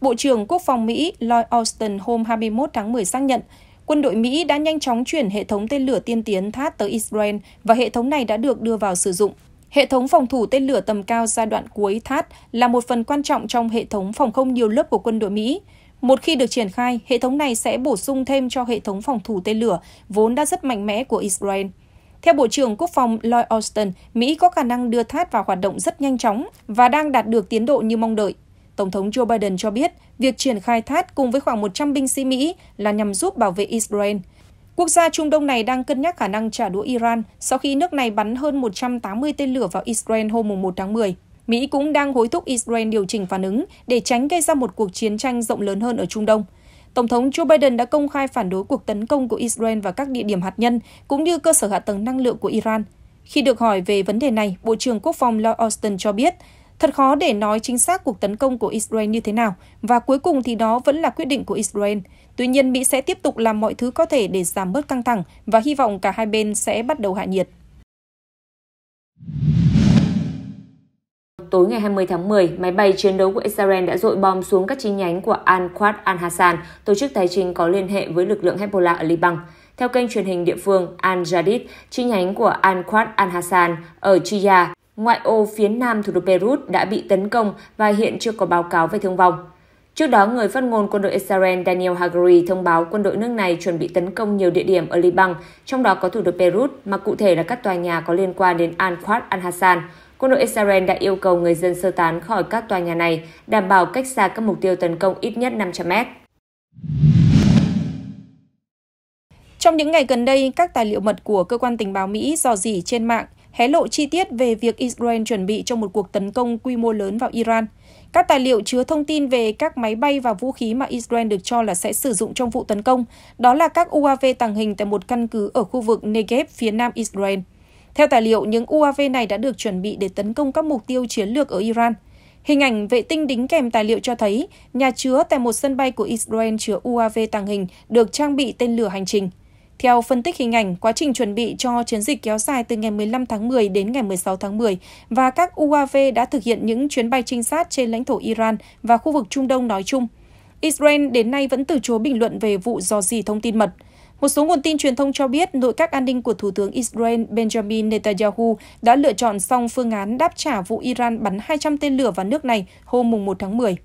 Bộ trưởng Quốc phòng Mỹ Lloyd Austin hôm 21 tháng 10 xác nhận, quân đội Mỹ đã nhanh chóng chuyển hệ thống tên lửa tiên tiến THAAD tới Israel và hệ thống này đã được đưa vào sử dụng. Hệ thống phòng thủ tên lửa tầm cao giai đoạn cuối THAAD là một phần quan trọng trong hệ thống phòng không nhiều lớp của quân đội Mỹ. Một khi được triển khai, hệ thống này sẽ bổ sung thêm cho hệ thống phòng thủ tên lửa vốn đã rất mạnh mẽ của Israel. Theo Bộ trưởng Quốc phòng Lloyd Austin, Mỹ có khả năng đưa THAAD vào hoạt động rất nhanh chóng và đang đạt được tiến độ như mong đợi. Tổng thống Joe Biden cho biết việc triển khai thát cùng với khoảng 100 binh sĩ Mỹ là nhằm giúp bảo vệ Israel. Quốc gia Trung Đông này đang cân nhắc khả năng trả đũa Iran sau khi nước này bắn hơn 180 tên lửa vào Israel hôm 1 tháng 10. Mỹ cũng đang hối thúc Israel điều chỉnh phản ứng để tránh gây ra một cuộc chiến tranh rộng lớn hơn ở Trung Đông. Tổng thống Joe Biden đã công khai phản đối cuộc tấn công của Israel vào các địa điểm hạt nhân cũng như cơ sở hạ tầng năng lượng của Iran. Khi được hỏi về vấn đề này, Bộ trưởng Quốc phòng Lloyd Austin cho biết Thật khó để nói chính xác cuộc tấn công của Israel như thế nào và cuối cùng thì đó vẫn là quyết định của Israel. Tuy nhiên, Mỹ sẽ tiếp tục làm mọi thứ có thể để giảm bớt căng thẳng và hy vọng cả hai bên sẽ bắt đầu hạ nhiệt. Tối ngày 20 tháng 10, máy bay chiến đấu của Israel đã dội bom xuống các chi nhánh của Al-Quds Al-Hassan, tổ chức tài chính có liên hệ với lực lượng Hezbollah ở Liban. Theo kênh truyền hình địa phương Al-Jadid, chi nhánh của Al-Quds Al-Hassan ở Chiya ngoại ô phía nam thủ đô Beirut đã bị tấn công và hiện chưa có báo cáo về thương vong. Trước đó, người phát ngôn quân đội Israel Daniel Hagari thông báo quân đội nước này chuẩn bị tấn công nhiều địa điểm ở Liban, trong đó có thủ đô Beirut, mà cụ thể là các tòa nhà có liên quan đến Al-Quds al-Hassan. Quân đội Israel đã yêu cầu người dân sơ tán khỏi các tòa nhà này, đảm bảo cách xa các mục tiêu tấn công ít nhất 500 mét. Trong những ngày gần đây, các tài liệu mật của cơ quan tình báo Mỹ dò dỉ trên mạng – hé lộ chi tiết về việc Israel chuẩn bị cho một cuộc tấn công quy mô lớn vào Iran. Các tài liệu chứa thông tin về các máy bay và vũ khí mà Israel được cho là sẽ sử dụng trong vụ tấn công, đó là các UAV tàng hình tại một căn cứ ở khu vực Negev phía nam Israel. Theo tài liệu, những UAV này đã được chuẩn bị để tấn công các mục tiêu chiến lược ở Iran. Hình ảnh vệ tinh đính kèm tài liệu cho thấy nhà chứa tại một sân bay của Israel chứa UAV tàng hình được trang bị tên lửa hành trình. Theo phân tích hình ảnh, quá trình chuẩn bị cho chiến dịch kéo dài từ ngày 15 tháng 10 đến ngày 16 tháng 10 và các UAV đã thực hiện những chuyến bay trinh sát trên lãnh thổ Iran và khu vực Trung Đông nói chung. Israel đến nay vẫn từ chối bình luận về vụ dò dỉ thông tin mật. Một số nguồn tin truyền thông cho biết nội các an ninh của Thủ tướng Israel Benjamin Netanyahu đã lựa chọn xong phương án đáp trả vụ Iran bắn 200 tên lửa vào nước này hôm 1 tháng 10.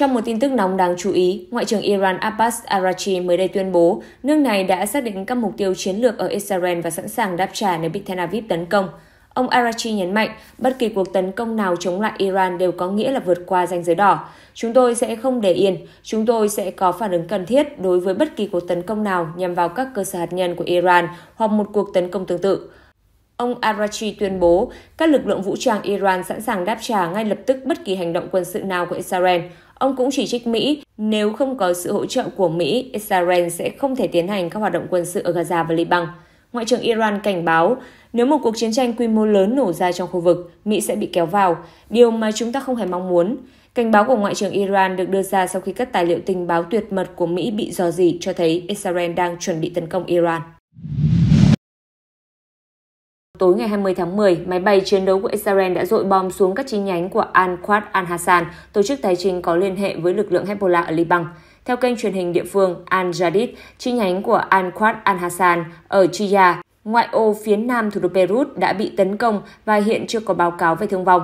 Trong một tin tức nóng đáng chú ý, Ngoại trưởng Iran Abbas Arachi mới đây tuyên bố nước này đã xác định các mục tiêu chiến lược ở Israel và sẵn sàng đáp trả nếu bị Tel Aviv tấn công. Ông Arachi nhấn mạnh, bất kỳ cuộc tấn công nào chống lại Iran đều có nghĩa là vượt qua ranh giới đỏ. Chúng tôi sẽ không để yên, chúng tôi sẽ có phản ứng cần thiết đối với bất kỳ cuộc tấn công nào nhằm vào các cơ sở hạt nhân của Iran hoặc một cuộc tấn công tương tự. Ông Arachi tuyên bố các lực lượng vũ trang Iran sẵn sàng đáp trả ngay lập tức bất kỳ hành động quân sự nào của Israel. Ông cũng chỉ trích Mỹ, nếu không có sự hỗ trợ của Mỹ, Israel sẽ không thể tiến hành các hoạt động quân sự ở Gaza và Liban. Ngoại trưởng Iran cảnh báo, nếu một cuộc chiến tranh quy mô lớn nổ ra trong khu vực, Mỹ sẽ bị kéo vào, điều mà chúng ta không hề mong muốn. Cảnh báo của Ngoại trưởng Iran được đưa ra sau khi các tài liệu tình báo tuyệt mật của Mỹ bị dò dỉ cho thấy Israel đang chuẩn bị tấn công Iran. Tối ngày 20 tháng 10, máy bay chiến đấu của Israel đã dội bom xuống các chi nhánh của Al-Quds Al-Hassan, tổ chức tài chính có liên hệ với lực lượng Hezbollah ở Liban. Theo kênh truyền hình địa phương Al-Jadid, chi nhánh của Al-Quds Al-Hassan ở Chia, ngoại ô phía nam thủ đô Beirut đã bị tấn công và hiện chưa có báo cáo về thương vong.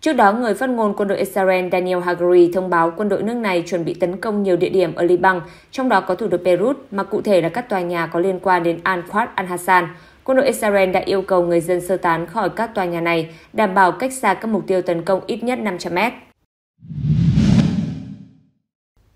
Trước đó, người phát ngôn quân đội Israel Daniel Hagari thông báo quân đội nước này chuẩn bị tấn công nhiều địa điểm ở Liban, trong đó có thủ đô Beirut, mà cụ thể là các tòa nhà có liên quan đến Al-Quds Al-Hassan. Quân đội Israel đã yêu cầu người dân sơ tán khỏi các tòa nhà này, đảm bảo cách xa các mục tiêu tấn công ít nhất 500 mét.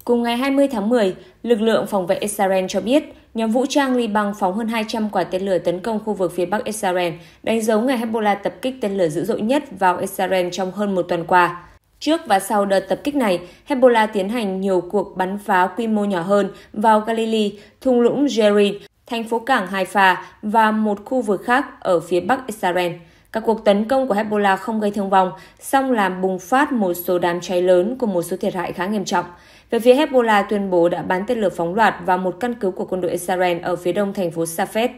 Cùng ngày 20 tháng 10, lực lượng phòng vệ Israel cho biết nhóm vũ trang Liban phóng hơn 200 quả tên lửa tấn công khu vực phía bắc Israel, đánh dấu ngày Hezbollah tập kích tên lửa dữ dội nhất vào Israel trong hơn một tuần qua. Trước và sau đợt tập kích này, Hezbollah tiến hành nhiều cuộc bắn phá quy mô nhỏ hơn vào Galilee, thung lũng Jerin thành phố cảng Haifa và một khu vực khác ở phía bắc Israel. Các cuộc tấn công của Hezbollah không gây thương vong, song làm bùng phát một số đám cháy lớn cùng một số thiệt hại khá nghiêm trọng. Về phía Hezbollah tuyên bố đã bắn tên lửa phóng loạt vào một căn cứ của quân đội Israel ở phía đông thành phố Safed.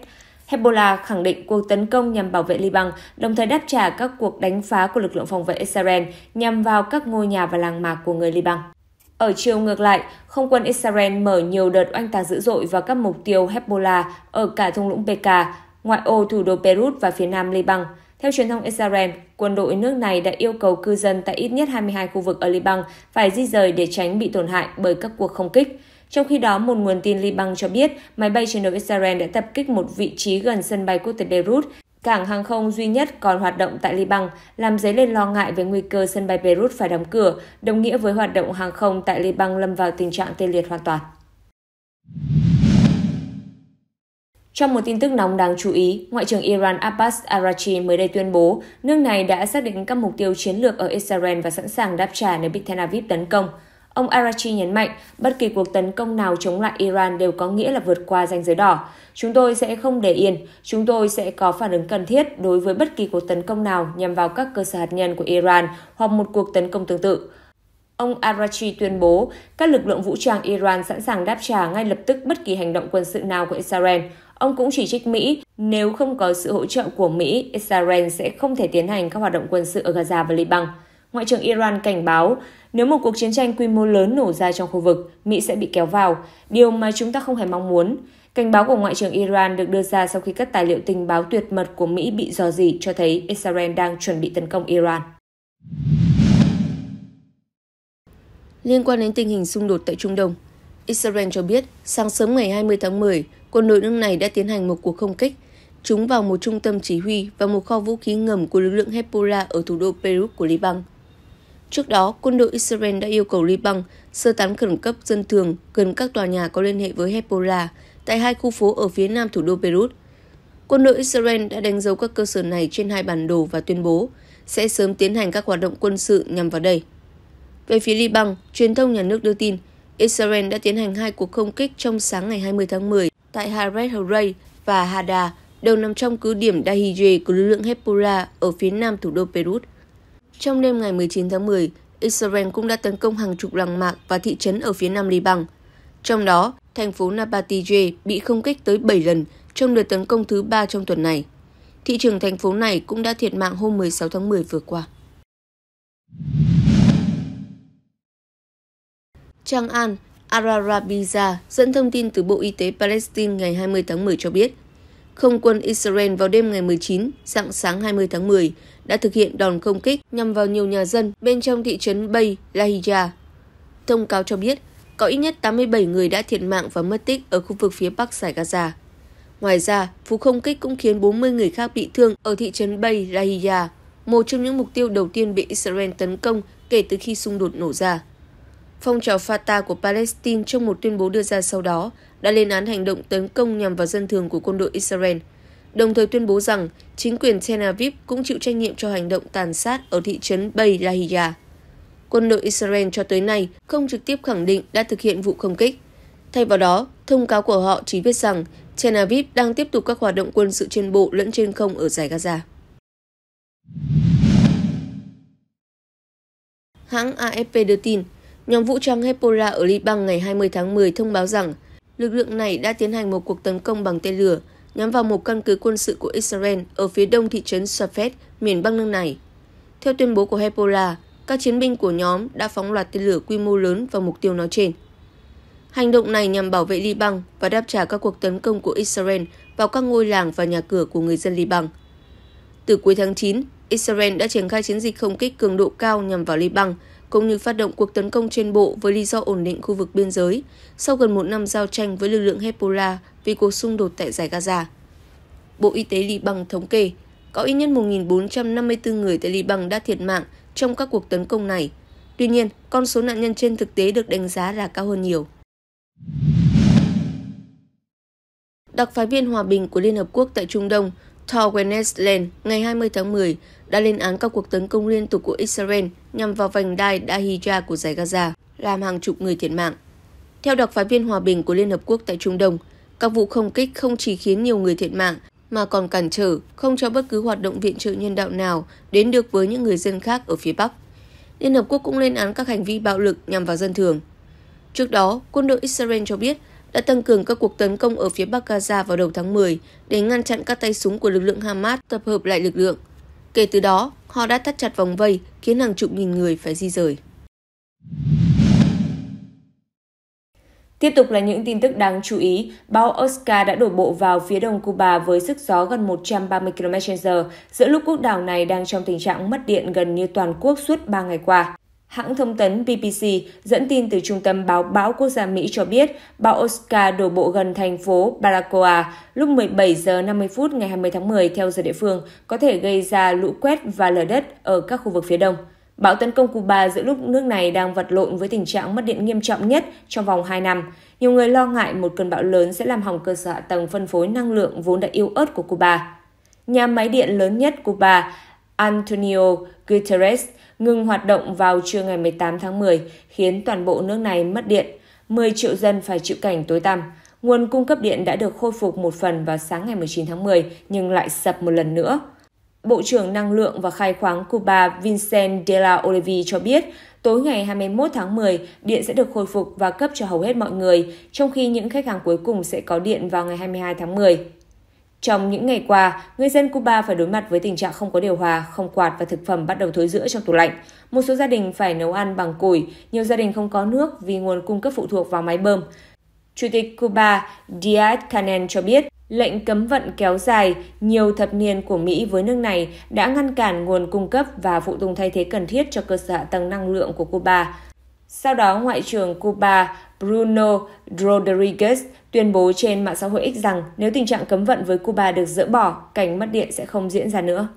Hezbollah khẳng định cuộc tấn công nhằm bảo vệ Liban, đồng thời đáp trả các cuộc đánh phá của lực lượng phòng vệ Israel nhằm vào các ngôi nhà và làng mạc của người Liban. Ở chiều ngược lại, không quân Israel mở nhiều đợt oanh tạc dữ dội vào các mục tiêu Hezbollah ở cả thung lũng Bekaa, ngoại ô thủ đô Beirut và phía nam Liban. Theo truyền thông Israel, quân đội nước này đã yêu cầu cư dân tại ít nhất 22 khu vực ở Liban phải di rời để tránh bị tổn hại bởi các cuộc không kích. Trong khi đó, một nguồn tin Liban cho biết máy bay chiến đấu Israel đã tập kích một vị trí gần sân bay quốc tế Beirut Cảng hàng không duy nhất còn hoạt động tại Liban làm dấy lên lo ngại về nguy cơ sân bay Beirut phải đóng cửa, đồng nghĩa với hoạt động hàng không tại Liban lâm vào tình trạng tê liệt hoàn toàn. Trong một tin tức nóng đáng chú ý, Ngoại trưởng Iran Abbas Arachi mới đây tuyên bố nước này đã xác định các mục tiêu chiến lược ở Israel và sẵn sàng đáp trả nếu bị Tel Aviv tấn công. Ông Arachi nhấn mạnh, bất kỳ cuộc tấn công nào chống lại Iran đều có nghĩa là vượt qua ranh giới đỏ. Chúng tôi sẽ không để yên, chúng tôi sẽ có phản ứng cần thiết đối với bất kỳ cuộc tấn công nào nhằm vào các cơ sở hạt nhân của Iran hoặc một cuộc tấn công tương tự. Ông Arachi tuyên bố các lực lượng vũ trang Iran sẵn sàng đáp trả ngay lập tức bất kỳ hành động quân sự nào của Israel. Ông cũng chỉ trích Mỹ, nếu không có sự hỗ trợ của Mỹ, Israel sẽ không thể tiến hành các hoạt động quân sự ở Gaza và Liban. Ngoại trưởng Iran cảnh báo nếu một cuộc chiến tranh quy mô lớn nổ ra trong khu vực, Mỹ sẽ bị kéo vào, điều mà chúng ta không hề mong muốn. Cảnh báo của Ngoại trưởng Iran được đưa ra sau khi các tài liệu tình báo tuyệt mật của Mỹ bị dò dỉ cho thấy Israel đang chuẩn bị tấn công Iran. Liên quan đến tình hình xung đột tại Trung Đông, Israel cho biết sáng sớm ngày 20 tháng 10, quân đội nước này đã tiến hành một cuộc không kích chúng vào một trung tâm chỉ huy và một kho vũ khí ngầm của lực lượng Hezbollah ở thủ đô Beirut của Liban. Trước đó, quân đội Israel đã yêu cầu Liban sơ tán khẩn cấp dân thường gần các tòa nhà có liên hệ với Hezbollah tại hai khu phố ở phía nam thủ đô Beirut. Quân đội Israel đã đánh dấu các cơ sở này trên hai bản đồ và tuyên bố sẽ sớm tiến hành các hoạt động quân sự nhằm vào đây. Về phía Liban, truyền thông nhà nước đưa tin Israel đã tiến hành hai cuộc không kích trong sáng ngày 20 tháng 10 tại Haret Haray và Hada, đều nằm trong cứ điểm Dahiyeh của lực lượng Hezbollah ở phía nam thủ đô Beirut. Trong đêm ngày 19 tháng 10, Israel cũng đã tấn công hàng chục làng mạc và thị trấn ở phía nam Liban. Trong đó, thành phố Nabatije bị không kích tới 7 lần trong đợt tấn công thứ ba trong tuần này. Thị trường thành phố này cũng đã thiệt mạng hôm 16 tháng 10 vừa qua. Trang An Ararabiza dẫn thông tin từ Bộ Y tế Palestine ngày 20 tháng 10 cho biết, không quân Israel vào đêm ngày 19, dạng sáng 20 tháng 10 đã thực hiện đòn không kích nhằm vào nhiều nhà dân bên trong thị trấn Bay Lahija. Thông cáo cho biết có ít nhất 87 người đã thiệt mạng và mất tích ở khu vực phía bắc giải Gaza. Ngoài ra, vụ không kích cũng khiến 40 người khác bị thương ở thị trấn Bay Lahija, một trong những mục tiêu đầu tiên bị Israel tấn công kể từ khi xung đột nổ ra. Phong trào Fatah của Palestine trong một tuyên bố đưa ra sau đó đã lên án hành động tấn công nhằm vào dân thường của quân đội Israel, đồng thời tuyên bố rằng chính quyền Tel Aviv cũng chịu trách nhiệm cho hành động tàn sát ở thị trấn Bay Lahia. Quân đội Israel cho tới nay không trực tiếp khẳng định đã thực hiện vụ không kích. Thay vào đó, thông cáo của họ chỉ viết rằng Tel Aviv đang tiếp tục các hoạt động quân sự trên bộ lẫn trên không ở giải Gaza. Hãng AFP đưa tin, Nhóm vũ trang Hezbollah ở Liban ngày 20 tháng 10 thông báo rằng lực lượng này đã tiến hành một cuộc tấn công bằng tên lửa nhắm vào một căn cứ quân sự của Israel ở phía đông thị trấn Safed, miền Bắc nước này. Theo tuyên bố của Hezbollah, các chiến binh của nhóm đã phóng loạt tên lửa quy mô lớn vào mục tiêu nói trên. Hành động này nhằm bảo vệ Liban và đáp trả các cuộc tấn công của Israel vào các ngôi làng và nhà cửa của người dân Liban. Từ cuối tháng 9, Israel đã triển khai chiến dịch không kích cường độ cao nhằm vào Liban cũng như phát động cuộc tấn công trên bộ với lý do ổn định khu vực biên giới sau gần một năm giao tranh với lực lượng Hezbollah vì cuộc xung đột tại giải Gaza. Bộ Y tế Liban thống kê có ít nhất 1.454 người tại Liban đã thiệt mạng trong các cuộc tấn công này. Tuy nhiên, con số nạn nhân trên thực tế được đánh giá là cao hơn nhiều. Đặc phái viên hòa bình của Liên Hợp Quốc tại Trung Đông Thor Wennesland ngày 20 tháng 10 đã lên án các cuộc tấn công liên tục của Israel nhằm vào vành đai Dahija của giải Gaza, làm hàng chục người thiệt mạng. Theo đặc phái viên hòa bình của Liên Hợp Quốc tại Trung Đông, các vụ không kích không chỉ khiến nhiều người thiệt mạng mà còn cản trở, không cho bất cứ hoạt động viện trợ nhân đạo nào đến được với những người dân khác ở phía Bắc. Liên Hợp Quốc cũng lên án các hành vi bạo lực nhằm vào dân thường. Trước đó, quân đội Israel cho biết đã tăng cường các cuộc tấn công ở phía Bắc Gaza vào đầu tháng 10 để ngăn chặn các tay súng của lực lượng Hamas tập hợp lại lực lượng. Kể từ đó, họ đã thắt chặt vòng vây, khiến hàng chục nghìn người phải di rời. Tiếp tục là những tin tức đáng chú ý, bão Oscar đã đổ bộ vào phía đông Cuba với sức gió gần 130 km/h giữa lúc quốc đảo này đang trong tình trạng mất điện gần như toàn quốc suốt 3 ngày qua. Hãng thông tấn BBC dẫn tin từ Trung tâm Báo Bão Quốc gia Mỹ cho biết bão Oscar đổ bộ gần thành phố Baracoa lúc 17 giờ 50 phút ngày 20 tháng 10 theo giờ địa phương, có thể gây ra lũ quét và lở đất ở các khu vực phía đông. Bão tấn công Cuba giữa lúc nước này đang vật lộn với tình trạng mất điện nghiêm trọng nhất trong vòng 2 năm. Nhiều người lo ngại một cơn bão lớn sẽ làm hỏng cơ sở hạ tầng phân phối năng lượng vốn đã yếu ớt của Cuba. Nhà máy điện lớn nhất Cuba, Antonio Guterres ngừng hoạt động vào trưa ngày 18 tháng 10, khiến toàn bộ nước này mất điện. 10 triệu dân phải chịu cảnh tối tăm. Nguồn cung cấp điện đã được khôi phục một phần vào sáng ngày 19 tháng 10 nhưng lại sập một lần nữa. Bộ trưởng Năng lượng và Khai khoáng Cuba Vincent de la Olivi cho biết, tối ngày 21 tháng 10, điện sẽ được khôi phục và cấp cho hầu hết mọi người, trong khi những khách hàng cuối cùng sẽ có điện vào ngày 22 tháng 10. Trong những ngày qua, người dân Cuba phải đối mặt với tình trạng không có điều hòa, không quạt và thực phẩm bắt đầu thối rữa trong tủ lạnh. Một số gia đình phải nấu ăn bằng củi, nhiều gia đình không có nước vì nguồn cung cấp phụ thuộc vào máy bơm. Chủ tịch Cuba Diaz-Canel cho biết, lệnh cấm vận kéo dài nhiều thập niên của Mỹ với nước này đã ngăn cản nguồn cung cấp và phụ tùng thay thế cần thiết cho cơ sở hạ tầng năng lượng của Cuba. Sau đó, Ngoại trưởng Cuba Bruno Rodriguez tuyên bố trên mạng xã hội X rằng nếu tình trạng cấm vận với Cuba được dỡ bỏ, cảnh mất điện sẽ không diễn ra nữa.